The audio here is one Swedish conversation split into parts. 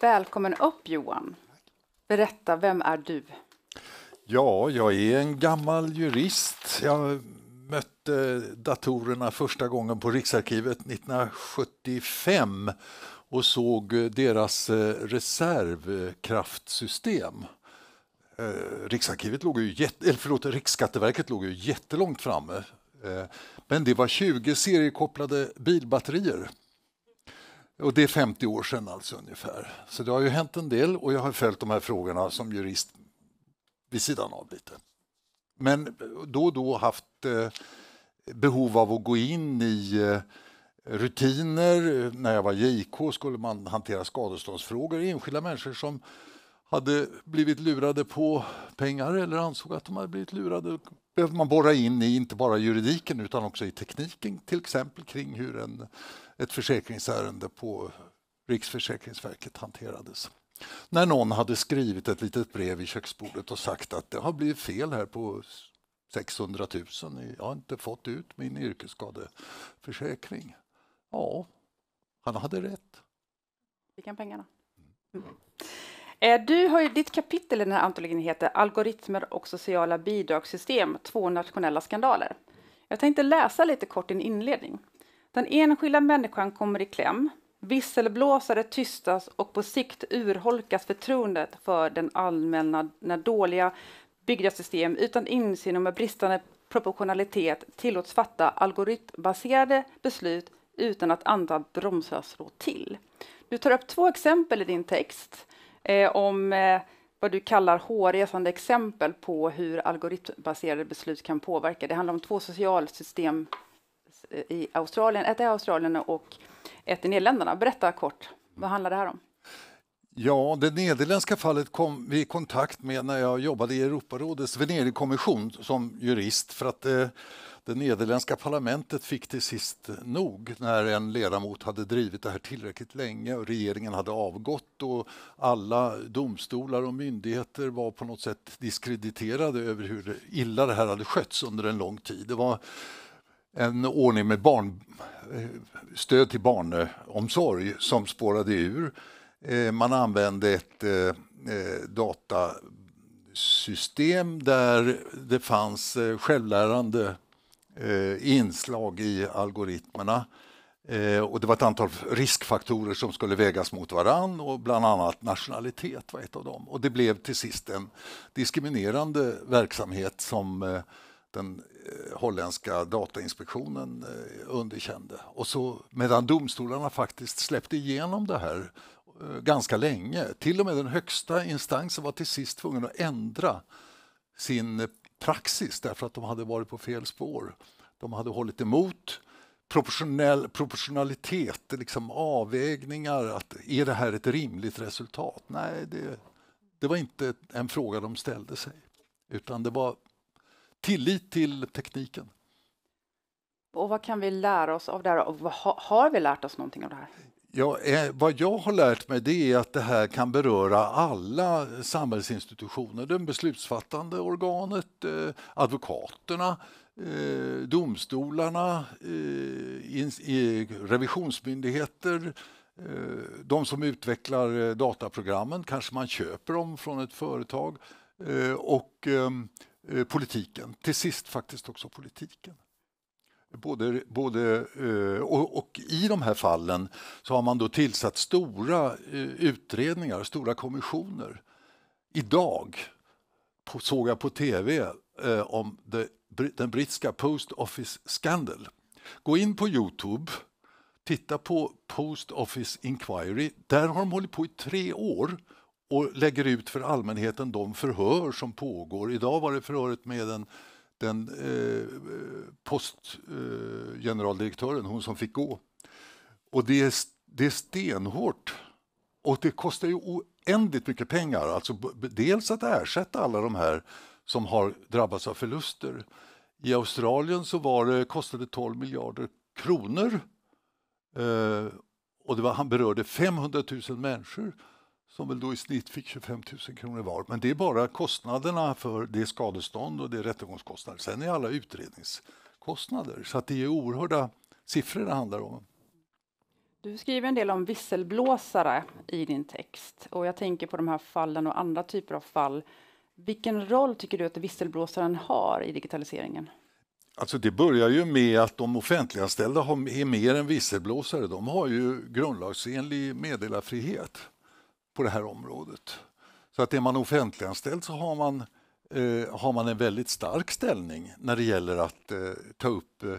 Välkommen upp Johan. Berätta, vem är du? Ja, jag är en gammal jurist. Jag mötte datorerna första gången på Riksarkivet 1975 och såg deras eh, reservkraftsystem. Eh, Riksarkivet låg ju jätte, eller förlåt, Riksskatteverket låg ju jättelångt framme. Eh, men det var 20 seriekopplade bilbatterier och det är 50 år sedan alltså ungefär. Så det har ju hänt en del och jag har följt de här frågorna som jurist vid sidan av lite. Men då och då haft eh, behov av att gå in i eh, rutiner. När jag var JK skulle man hantera skadeståndsfrågor. Enskilda människor som hade blivit lurade på pengar eller ansåg att de hade blivit lurade behövde man borra in i inte bara juridiken utan också i tekniken, till exempel kring hur en ett försäkringsärende på Riksförsäkringsverket hanterades. När någon hade skrivit ett litet brev i köksbordet och sagt att det har blivit fel här på 600 000, jag har inte fått ut min yrkesskadeförsäkring. Ja, han hade rätt. Fick pengarna? Mm. Eh, du har ju ditt kapitel i den här antologin heter Algoritmer och sociala bidragssystem, två nationella skandaler. Jag tänkte läsa lite kort din inledning. Den enskilda människan kommer i kläm, visselblåsare tystas och på sikt urholkas förtroendet för den allmänna när dåliga byggda system utan insyn och med bristande proportionalitet tillåts fatta algoritmbaserade beslut utan att andra bromsar slår till. Du tar upp två exempel i din text eh, om eh, vad du kallar hårresande exempel på hur algoritmbaserade beslut kan påverka. Det handlar om två socialsystem i Australien, ett i Australien och ett i Nederländerna. Berätta kort, vad handlar det här om? Ja, det nederländska fallet kom vi i kontakt med när jag jobbade i Europarådets Venedigkommission som jurist för att det, eh, det nederländska parlamentet fick till sist nog när en ledamot hade drivit det här tillräckligt länge och regeringen hade avgått och alla domstolar och myndigheter var på något sätt diskrediterade över hur illa det här hade skötts under en lång tid. Det var en ordning med barn, eh, stöd till barnomsorg som spårade ur. Eh, man använde ett eh, datasystem där det fanns självlärande inslag i algoritmerna. Och det var ett antal riskfaktorer som skulle vägas mot varann och bland annat nationalitet var ett av dem. Och det blev till sist en diskriminerande verksamhet som den eh, holländska datainspektionen eh, underkände. Och så, medan domstolarna faktiskt släppte igenom det här eh, ganska länge. Till och med den högsta instansen var till sist tvungen att ändra sin praxis därför att de hade varit på fel spår. De hade hållit emot proportionell, proportionalitet, liksom avvägningar. Att, är det här ett rimligt resultat? Nej, det, det var inte en fråga de ställde sig. Utan det var tillit till tekniken. Och vad kan vi lära oss av det här? Och har vi lärt oss någonting av det här? Ja, eh, vad jag har lärt mig det är att det här kan beröra alla samhällsinstitutioner. Det beslutsfattande organet, eh, advokaterna, eh, domstolarna, revisionsmyndigheter, de som utvecklar dataprogrammen, kanske man köper dem från ett företag. och ehm, Eh, politiken, till sist faktiskt också politiken. Både, både, eh, och, och, I de här fallen så har man då tillsatt stora eh, utredningar, stora kommissioner. Idag såg jag på tv om det, den brittiska Post Office Scandal. Gå in på Youtube, titta på Post Office Inquiry. Där har de hållit på i tre år och lägger ut för allmänheten de förhör som pågår. Idag var det förhöret med den, den eh, postgeneraldirektören, eh, hon som fick gå. Och det är, det är stenhårt och det kostar ju oändligt mycket pengar. Alltså dels att ersätta alla de här som har drabbats av förluster. I Australien så var det, kostade det 12 miljarder kronor eh, och det var, han berörde 500 000 människor som väl då i snitt fick 25 000 kronor var. Men det är bara kostnaderna för det skadestånd och det rättegångskostnader. Sen är alla utredningskostnader, så att det är oerhörda siffror det handlar om. Du skriver en del om visselblåsare i din text och jag tänker på de här fallen och andra typer av fall. Vilken roll tycker du att visselblåsaren har i digitaliseringen? Alltså det börjar ju med att de offentliganställda är mer än visselblåsare. De har ju grundlagsenlig meddelarfrihet på det här området. Så att är man offentliganställd så har man, eh, har man en väldigt stark ställning när det gäller att eh, ta upp eh,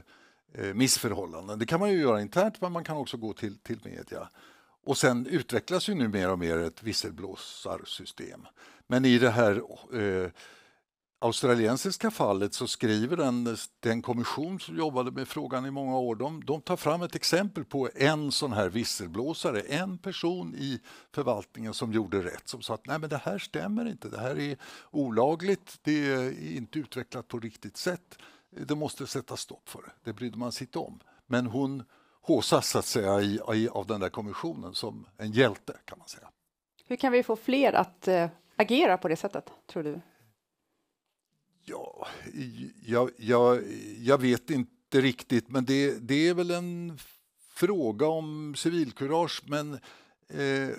eh, missförhållanden. Det kan man ju göra internt, men man kan också gå till, till media. Och sen utvecklas ju nu mer och mer ett visselblåsarsystem. Men i det här eh, australiensiska fallet så skriver den, den kommission som jobbade med frågan i många år, de, de tar fram ett exempel på en sån här visselblåsare, en person i förvaltningen som gjorde rätt, som sa att nej men det här stämmer inte, det här är olagligt, det är inte utvecklat på riktigt sätt, det måste sätta stopp för det, det brydde man sig inte om. Men hon håsas så att säga i, i, av den där kommissionen som en hjälte kan man säga. Hur kan vi få fler att eh, agera på det sättet, tror du? Ja, jag, jag, jag vet inte riktigt, men det, det är väl en fråga om civilkurage. Men eh,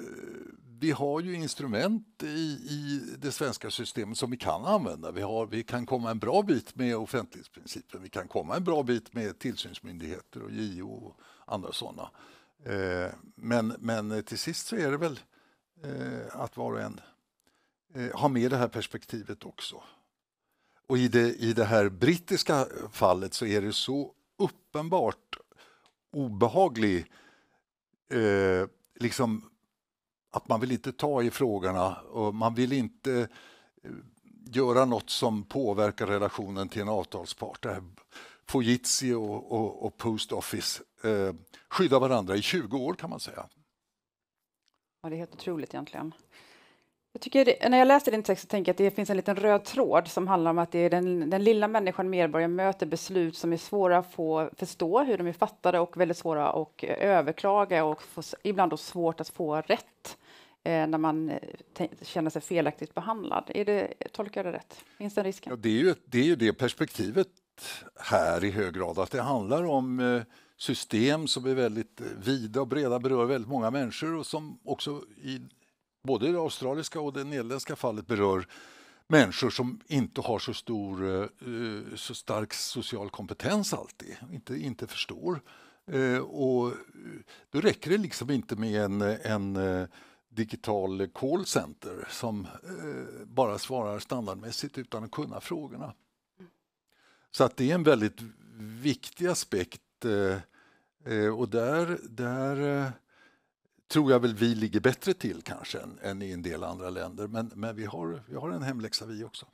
vi har ju instrument i, i det svenska systemet som vi kan använda. Vi, har, vi kan komma en bra bit med offentlighetsprincipen. Vi kan komma en bra bit med tillsynsmyndigheter och JO och andra sådana. Eh, men, men till sist så är det väl eh, att var och en eh, har med det här perspektivet också. Och i det, i det här brittiska fallet så är det så uppenbart obehaglig eh, liksom att man vill inte ta i frågorna och man vill inte eh, göra nåt som påverkar relationen till en avtalspart. Det och, och, och, Post Office eh, skyddar varandra i 20 år kan man säga. Ja, det är helt otroligt egentligen. Jag tycker, när jag läser din text så tänker jag att det finns en liten röd tråd som handlar om att det är den, den lilla människan, medborgaren, möter beslut som är svåra att få förstå hur de är fattade och väldigt svåra att eh, överklaga och få, ibland då svårt att få rätt eh, när man eh, känner sig felaktigt behandlad. Är det, tolkar jag det rätt? Finns den risken? Ja, det, är ju, det, är ju, det perspektivet här i hög grad, att det handlar om eh, system som är väldigt eh, vida och breda, berör väldigt många människor och som också i både det australiska och det nederländska fallet berör människor som inte har så, stor, eh, så stark social kompetens alltid, inte, inte förstår. Eh, och då räcker det liksom inte med en, en eh, digital callcenter som bara svarar standardmässigt utan att kunna frågorna. Så att det är en väldigt viktig aspekt och där, där tror jag väl vi ligger bättre till kanske än, än i en del andra länder. Men, men vi, har, vi har en hemläxa vi också.